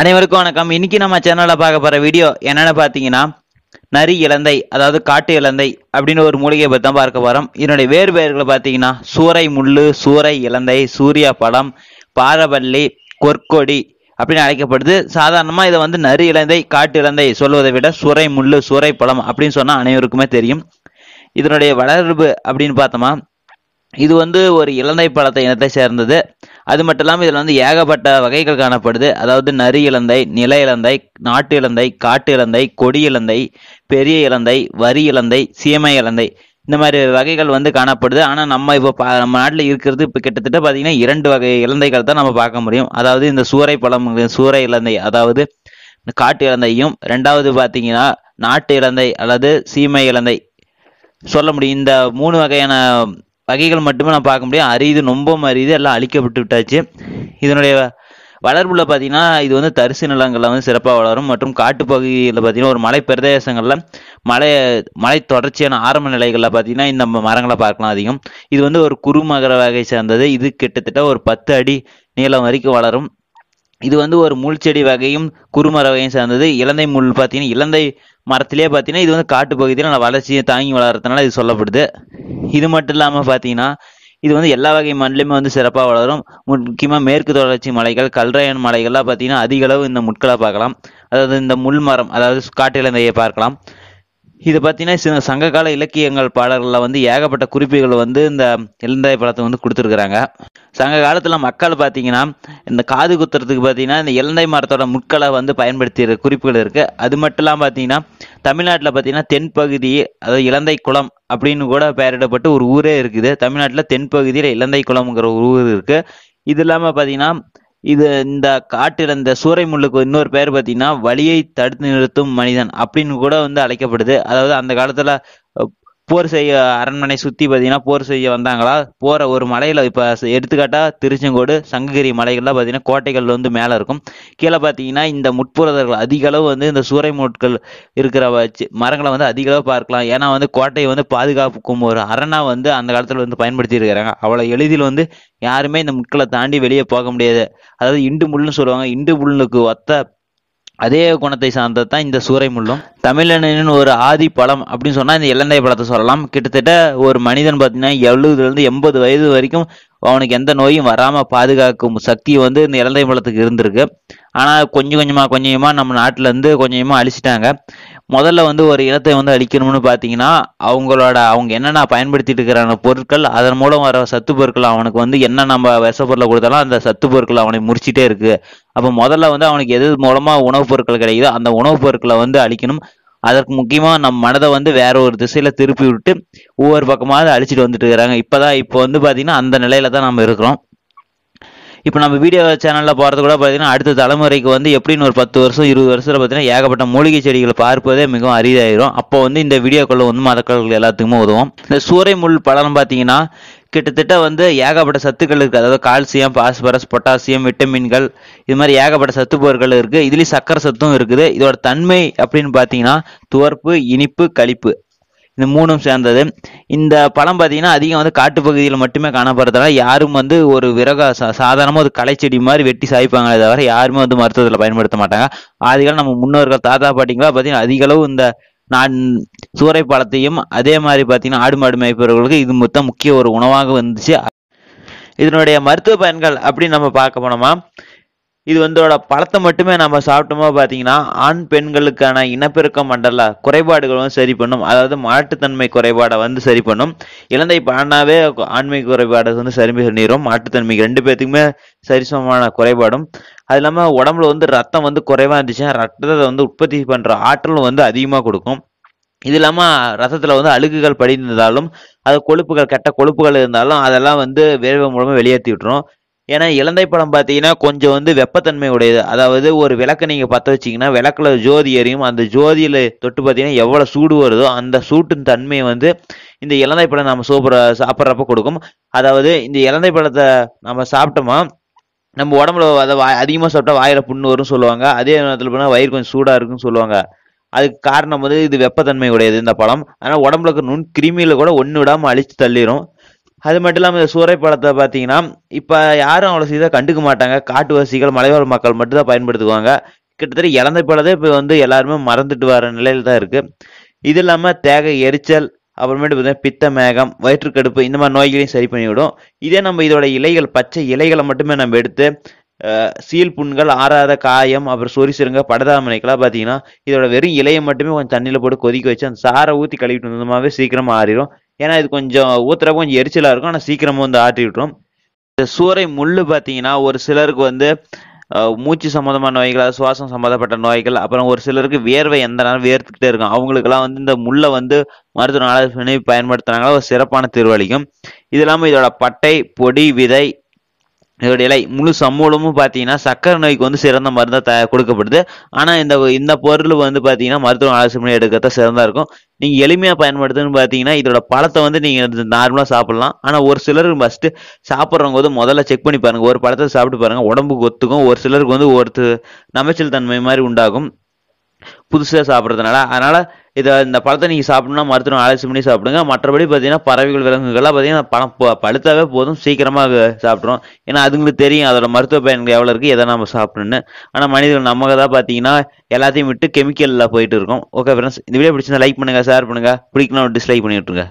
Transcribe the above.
அனைவருக்கும் வணக்கம் இன்னைக்கு நம்ம சேனலில் பார்க்க போகிற வீடியோ என்னென்னு பார்த்தீங்கன்னா நரி இலந்தை அதாவது காட்டு இலந்தை அப்படின்னு ஒரு மூலிகையை பற்றி தான் பார்க்க போகிறோம் இதனுடைய வேறு பெயர்களை பார்த்தீங்கன்னா சூறை முள்ளு சூறை இலந்தை சூரிய பழம் பாரபள்ளி கொற்கொடி அப்படின்னு அழைக்கப்படுது சாதாரணமாக இதை வந்து நரி இலந்தை காட்டு இலந்தை சொல்வதை விட சுரை முள்ளு சூறை பழம் அப்படின்னு சொன்னால் அனைவருக்குமே தெரியும் இதனுடைய வளர்பு அப்படின்னு பார்த்தோம்னா இது வந்து ஒரு இலந்தை பழத்தை இனத்தை சேர்ந்தது அது மட்டும் இல்லாமல் இதில் வந்து ஏகப்பட்ட வகைகள் காணப்படுது அதாவது நரி இலந்தை நில இலந்தை நாட்டு இலந்தை காட்டு இலந்தை கொடி இலந்தை பெரிய இலந்தை வரி இலந்தை சீமை இலந்தை இந்த மாதிரி வகைகள் வந்து காணப்படுது ஆனால் நம்ம இப்போ பா நம்ம நாட்டில் இருக்கிறது இப்போ கிட்டத்தட்ட பார்த்தீங்கன்னா இரண்டு வகை இலந்தைகள் தான் நம்ம பார்க்க முடியும் அதாவது இந்த சூறை பழம் சூறை இலந்தை அதாவது காட்டு இலந்தையும் ரெண்டாவது பார்த்தீங்கன்னா நாட்டு இலந்தை அல்லது சீமை இலந்தை சொல்ல முடியும் இந்த மூணு வகையான வகைகள் மட்டுமே நான் பார்க்க முடியும் அரிது நொம்பம் அரிது எல்லாம் அழிக்கப்பட்டு விட்டாச்சு இதனுடைய வளர்ப்புல பார்த்தீங்கன்னா இது வந்து தரிசு நிலங்களில் வந்து சிறப்பாக வளரும் மற்றும் காட்டுப்பகுதியில் பார்த்தீங்கன்னா ஒரு மலை பிரதேசங்களில் மலை மலை தொடர்ச்சியான ஆரம்ப நிலைகளில் பார்த்தீங்கன்னா இந்த மரங்களை பார்க்கலாம் அதிகம் இது வந்து ஒரு குறுமகர வகை சேர்ந்தது இது கிட்டத்தட்ட ஒரு பத்து அடி நீளம் வரைக்கும் வளரும் இது வந்து ஒரு முள் செடி வகையும் குறுமர வகையும் சேர்ந்தது இலந்தை முள் பார்த்தீங்கன்னா இலந்தை மரத்திலே பார்த்தீங்கன்னா இது வந்து காட்டுப்பகுதியில் நல்லா வளர்ச்சியை தாங்கி வளர்றதுனால இது சொல்லப்படுது இது மட்டும் இல்லாமல் பார்த்தீங்கன்னா இது வந்து எல்லா வகை மண்ணிலுமே வந்து சிறப்பாக வளரும் முக்கியமாக மேற்கு தொடர்ச்சி மலைகள் கல்ரையன் மலைகள்லாம் பார்த்தீங்கன்னா அதிக அளவு இந்த முட்களை பார்க்கலாம் அதாவது இந்த முள் மரம் அதாவது காட்டு இலந்தையை பார்க்கலாம் இது பார்த்தீங்கன்னா சங்ககால இலக்கியங்கள் பாடல்களில் வந்து ஏகப்பட்ட குறிப்புகள் வந்து இந்த இளந்தாய் பழத்தை வந்து கொடுத்துருக்குறாங்க சங்க காலத்தில் மக்கள் பார்த்தீங்கன்னா இந்த காது குத்துறதுக்கு பார்த்தீங்கன்னா இந்த இளந்தை மரத்தோட முட்களை வந்து பயன்படுத்திய குறிப்புகள் இருக்குது அது மட்டும் இல்லாமல் பார்த்தீங்கன்னா தமிழ்நாட்டில் பார்த்தீங்கன்னா தென்பகுதி அதாவது இலந்தை குளம் அப்படின்னு கூட பெயரிடப்பட்டு ஒரு ஊரே இருக்குது தமிழ்நாட்டில் தென்பகுதியில் இலந்தை குளம்ங்கிற ஒரு ஊர் இருக்குது இது இல்லாமல் பார்த்தீங்கன்னா இது இந்த காட்டில் இந்த சூறை முள்ளுக்கு இன்னொரு பெயர் பார்த்தீங்கன்னா வழியை தடுத்து நிறுத்தும் மனிதன் அப்படின்னு கூட வந்து அழைக்கப்படுது அதாவது அந்த காலத்தில் போர் செய்ய அரண்மனை சுற்றி பார்த்தீங்கன்னா போர் செய்ய வந்தாங்களா போகிற ஒரு மலையில் இப்போ எடுத்துக்காட்டாக திருச்செங்கோடு சங்ககிரி மலைகள்லாம் பார்த்தீங்கன்னா கோட்டைகள் வந்து மேலே இருக்கும் கீழே பார்த்தீங்கன்னா இந்த முட்புறதர்கள் அதிக அளவு வந்து இந்த சூறை மூட்கள் இருக்கிற வச்சு மரங்களை வந்து அதிக அளவு பார்க்கலாம் ஏன்னா வந்து கோட்டையை வந்து பாதுகாப்புக்கும் ஒரு அரணாக வந்து அந்த காலத்தில் வந்து பயன்படுத்தி இருக்கிறாங்க அவ்வளோ எளிதில் வந்து யாருமே இந்த முட்களை தாண்டி வெளியே போக முடியாது அதாவது இண்டு முள்ளுன்னு சொல்லுவாங்க இண்டு முள்ளுக்கு ஒத்த அதே குணத்தை சார்ந்தது தான் இந்த சூறை முள்ளும் தமிழனின் ஒரு ஆதி பழம் அப்படின்னு சொன்னால் இந்த இளந்தை பழத்தை சொல்லலாம் கிட்டத்தட்ட ஒரு மனிதன் பார்த்தீங்கன்னா எழுபதுலேருந்து எண்பது வயது வரைக்கும் அவனுக்கு எந்த நோயும் வராமல் பாதுகாக்கும் சக்தி வந்து இந்த இலந்தை பழத்துக்கு இருந்திருக்கு ஆனால் கொஞ்சம் கொஞ்சமாக கொஞ்சமாக நம்ம நாட்டில் இருந்து கொஞ்சமாக அழிச்சிட்டாங்க முதல்ல வந்து ஒரு இனத்தை வந்து அழிக்கணும்னு பார்த்தீங்கன்னா அவங்களோட அவங்க என்னென்ன பயன்படுத்திட்டு இருக்கிறாங்க பொருட்கள் அதன் மூலம் வர சத்து பொருட்கள் அவனுக்கு வந்து என்ன நம்ம விஷப்பொருளை பொருளை கொடுத்தாலும் அந்த சத்து பொருட்கள் அவனை முடிச்சிட்டே இருக்கு அப்போ முதல்ல வந்து அவனுக்கு எது மூலமாக உணவுப் பொருட்கள் கிடைக்குதோ அந்த உணவுப் பொருட்களை வந்து அழிக்கணும் அதற்கு முக்கியமாக நம் மனதை வந்து வேற ஒரு திசையில் திருப்பி விட்டு ஒவ்வொரு பக்கமாக அழிச்சிட்டு வந்துட்டு இருக்கிறாங்க இப்போ தான் இப்போ வந்து பார்த்தீங்கன்னா அந்த நிலையில தான் நம்ம இருக்கிறோம் இப்போ நம்ம வீடியோ சேனலில் போகிறது கூட பார்த்தீங்கன்னா அடுத்த தலைமுறைக்கு வந்து எப்படின்னு ஒரு பத்து வருஷம் இருபது வருஷத்தில் பார்த்தீங்கன்னா ஏகப்பட்ட மூலிகை செடிகளை பார்ப்பதே மிகவும் அரிதாயிரும் அப்போ வந்து இந்த வீடியோக்கள் வந்து மதக்கல்கள் எல்லாத்துக்குமே உதவும் இந்த சூறை முள் பழம் பார்த்தீங்கன்னா கிட்டத்தட்ட வந்து ஏகப்பட்ட சத்துக்கள் இருக்குது அதாவது கால்சியம் பாஸ்பரஸ் பொட்டாசியம் விட்டமின்கள் இது மாதிரி ஏகப்பட்ட சத்து பொருட்கள் இருக்குது இதுலேயும் சக்கரை சத்தும் இருக்குது இதோட தன்மை அப்படின்னு பார்த்தீங்கன்னா துவர்ப்பு இனிப்பு கழிப்பு இந்த மூணும் சேர்ந்தது இந்த பழம் பார்த்தீங்கன்னா அதிகம் வந்து காட்டுப்பகுதியில் மட்டுமே காணப்படுறதுனால யாரும் வந்து ஒரு விறக சாதாரணமாக ஒரு களைச்செடி மாதிரி வெட்டி சாய்ப்பாங்களே தவிர யாருமே வந்து மருத்துவத்தில் பயன்படுத்த மாட்டாங்க ஆதிகளும் நம்ம முன்னோர்கள் தாத்தா பாட்டிங்களா பார்த்தீங்கன்னா அதிகளவு இந்த நான் சூறை பழத்தையும் அதே மாதிரி பார்த்தீங்கன்னா ஆடு மாடு மேய்ப்பவர்களுக்கு இது மொத்தம் முக்கிய ஒரு உணவாக வந்துச்சு இதனுடைய மருத்துவ பயன்கள் அப்படின்னு நம்ம பார்க்க போனோமா இது வந்தோட பழத்தை மட்டுமே நம்ம சாப்பிட்டோமா பார்த்தீங்கன்னா ஆண் பெண்களுக்கான இனப்பெருக்க மண்டல குறைபாடுகளும் சரி பண்ணும் அதாவது மாட்டுத்தன்மை குறைபாடை வந்து சரி பண்ணும் இலந்தை பாண்டாவே ஆண்மை குறைபாடு வந்து சரி பண்ணிடும் மாட்டுத்தன்மைக்கு ரெண்டு பேர்த்துக்குமே சரிசமமான குறைபாடும் அது இல்லாமல் உடம்புல வந்து ரத்தம் வந்து குறைவாக இருந்துச்சுன்னா ரத்தத்தை வந்து உற்பத்தி பண்ணுற ஆற்றலும் வந்து அதிகமாக கொடுக்கும் இது இல்லாமல் ரசத்தில் வந்து அழுகுகள் படிந்திருந்தாலும் அது கொழுப்புகள் கெட்ட கொழுப்புகள் இருந்தாலும் அதெல்லாம் வந்து வேர்வை மூலமாக வெளியேற்றி விட்டுரும் ஏன்னா இலந்தை பழம் பார்த்தீங்கன்னா கொஞ்சம் வந்து வெப்பத்தன்மை உடையது அதாவது ஒரு விளக்கை நீங்கள் பற்ற வச்சிங்கன்னா விளக்கில் ஜோதி எரியும் அந்த ஜோதியில் தொட்டு பார்த்தீங்கன்னா எவ்வளோ சூடு வருதோ அந்த சூட்டின் தன்மையை வந்து இந்த இலந்தை பழம் நம்ம சூப்பராக சாப்பிட்றப்ப கொடுக்கும் அதாவது இந்த இலந்தை பழத்தை நம்ம சாப்பிட்டோமா நம்ம உடம்புல அதை அதிகமாக சாப்பிட்டா வாயில் புண்ணு வரும்னு சொல்லுவாங்க அதே நேரத்தில் போனால் வயிறு கொஞ்சம் சூடாக இருக்குன்னு சொல்லுவாங்க அதுக்கு காரணம் வந்து இது வெப்பத்தன்மை உடையது இந்த பழம் ஆனால் உடம்புல நுண் கிருமியில் கூட ஒன்று விடாமல் அழித்து தள்ளிடும் அது மட்டும் இல்லாமல் இந்த சூறை பழத்தை பார்த்தீங்கன்னா இப்போ யாரும் அவ்வளோ சீதாக கண்டுக்க மாட்டாங்க காட்டுவாசிகள் மலைவாழ் மக்கள் மட்டும்தான் பயன்படுத்துவாங்க கிட்டத்தட்ட இழந்த பழத்தை இப்போ வந்து எல்லாருமே மறந்துட்டு வர நிலையில் தான் இருக்குது இது இல்லாமல் தேக எரிச்சல் அப்புறமேட்டு பார்த்தீங்கன்னா பித்த மேகம் வயிற்றுக்கடுப்பு இந்த மாதிரி நோய்களையும் சரி பண்ணிவிடும் இதே நம்ம இதோட இலைகள் பச்சை இலைகளை மட்டுமே நம்ம எடுத்து சீல் புண்கள் ஆறாத காயம் அப்புறம் சொரி சிறுங்க படதாமனைக்கெல்லாம் பார்த்தீங்கன்னா இதோட வெறும் இலையை மட்டுமே கொஞ்சம் தண்ணியில் போட்டு கொதிக்க வச்சு அந்த சாரை ஊற்றி கழுவிட்டு வந்தோமாவே சீக்கிரமாக ஆறிடும் ஏன்னா இது கொஞ்சம் ஊத்துறப்ப கொஞ்சம் எரிச்சலாக இருக்கும் ஆனால் சீக்கிரமும் வந்து ஆற்றி விட்டுரும் இந்த சூறை முள் பார்த்தீங்கன்னா ஒரு சிலருக்கு வந்து மூச்சு சம்மந்தமான நோய்கள் சுவாசம் சம்மந்தப்பட்ட நோய்கள் அப்புறம் ஒரு சிலருக்கு வேர்வை எந்த நேரம் வேர்த்துக்கிட்டே இருக்கும் அவங்களுக்கெல்லாம் வந்து இந்த முள்ளை வந்து மருத்துவ நாளை பயன்படுத்துனாங்களா ஒரு சிறப்பான திருவழிக்கும் இது இல்லாமல் இதோட பட்டை பொடி விதை இதோட இலை முழு சம்மூலமும் பார்த்தீங்கன்னா சக்கரை நோய்க்கு வந்து சிறந்த மருந்தாக த கொடுக்கப்படுது ஆனால் இந்த இந்த பொருள் வந்து பார்த்தீங்கன்னா மருத்துவம் ஆலோசனை பண்ணி எடுக்கிறதான் சிறந்தா இருக்கும் நீங்கள் எளிமையாக பயன்படுத்துன்னு பார்த்தீங்கன்னா இதோட பழத்தை வந்து நீங்கள் நார்மலாக சாப்பிட்லாம் ஆனால் ஒரு சிலர் ஃபஸ்ட்டு சாப்பிட்றவங்க வந்து முதல்ல செக் பண்ணி பாருங்கள் ஒரு பழத்தை சாப்பிட்டு பாருங்கள் உடம்புக்கு ஒத்துக்கும் ஒரு சிலருக்கு வந்து ஒருத்து நமைச்சல் தன்மை மாதிரி உண்டாகும் புதுசாக சாப்பிட்றதுனால அதனால் இதை இந்த பழத்தை நீங்கள் சாப்பிடணும்னா மருத்துவம் ஆலோசனை பண்ணி சாப்பிடுங்க மற்றபடி பார்த்தீங்கன்னா பறவைகள் விலங்குகள்லாம் பார்த்தீங்கன்னா பணம் பழுத்தாவே போதும் சீக்கிரமாக சாப்பிட்றோம் ஏன்னா அதுங்களுக்கு தெரியும் அதோட மருத்துவ பயன்கள் எவ்வளோ இருக்குது எதை நம்ம சாப்பிடணும்னு ஆனால் மனிதர்கள் நம்ம தான் பார்த்தீங்கன்னா எல்லாத்தையும் விட்டு கெமிக்கலில் போயிட்டு இருக்கோம் ஓகே ஃப்ரெண்ட்ஸ் இந்த வீடியோ பிடிச்சிருந்தா லைக் பண்ணுங்கள் ஷேர் பண்ணுங்கள் பிடிக்கணும் டிஸ்லைக் பண்ணிவிட்டுருங்க